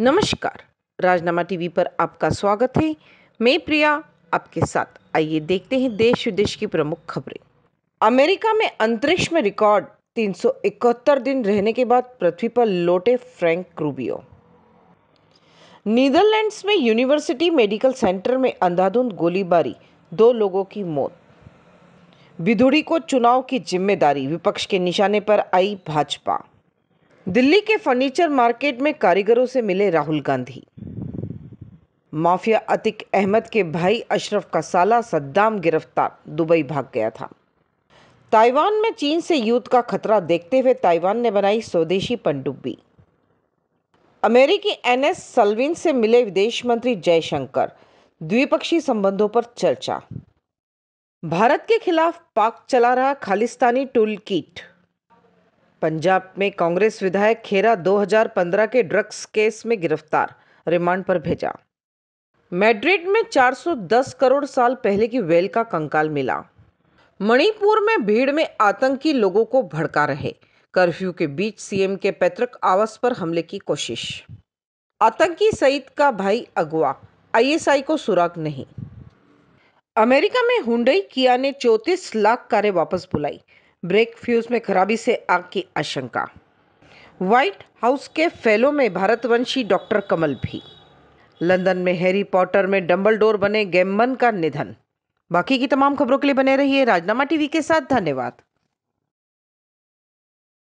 नमस्कार राजनामा टीवी पर आपका स्वागत है मैं प्रिया आपके साथ आइए देखते हैं देश विदेश की प्रमुख खबरें अमेरिका में अंतरिक्ष में रिकॉर्ड 371 दिन रहने के बाद पृथ्वी पर लौटे फ्रैंक रूबियो नीदरलैंड्स में यूनिवर्सिटी मेडिकल सेंटर में अंधाधुंध गोलीबारी दो लोगों की मौत विधुड़ी को चुनाव की जिम्मेदारी विपक्ष के निशाने पर आई भाजपा दिल्ली के फर्नीचर मार्केट में कारीगरों से मिले राहुल गांधी माफिया अतिक अहमद के भाई अशरफ का साला सद्दाम गिरफ्तार दुबई भाग गया था ताइवान में चीन से युद्ध का खतरा देखते हुए ताइवान ने बनाई स्वदेशी पनडुब्बी अमेरिकी एनएस सलविन से मिले विदेश मंत्री जयशंकर द्विपक्षीय संबंधों पर चर्चा भारत के खिलाफ पाक चला रहा खालिस्तानी टूल किट पंजाब में कांग्रेस विधायक खेरा 2015 के ड्रग्स केस में गिरफ्तार रिमांड पर भेजा मैड्रिड में 410 करोड़ साल पहले की वेल का कंकाल मिला मणिपुर में भीड़ में आतंकी लोगों को भड़का रहे कर्फ्यू के बीच सीएम के पैतृक आवास पर हमले की कोशिश आतंकी सईद का भाई अगवा आईएसआई को सुराग नहीं अमेरिका में हुंडई किया ने चौतीस लाख कारें वापस बुलाई ब्रेक फ्यूज में खराबी से आग की आशंका व्हाइट हाउस के फेलो में भारतवंशी डॉक्टर कमल भी लंदन में हैरी पॉटर में डम्बल डोर बने गैमन का निधन बाकी की तमाम खबरों के लिए बने रहिए राजनामा टीवी के साथ धन्यवाद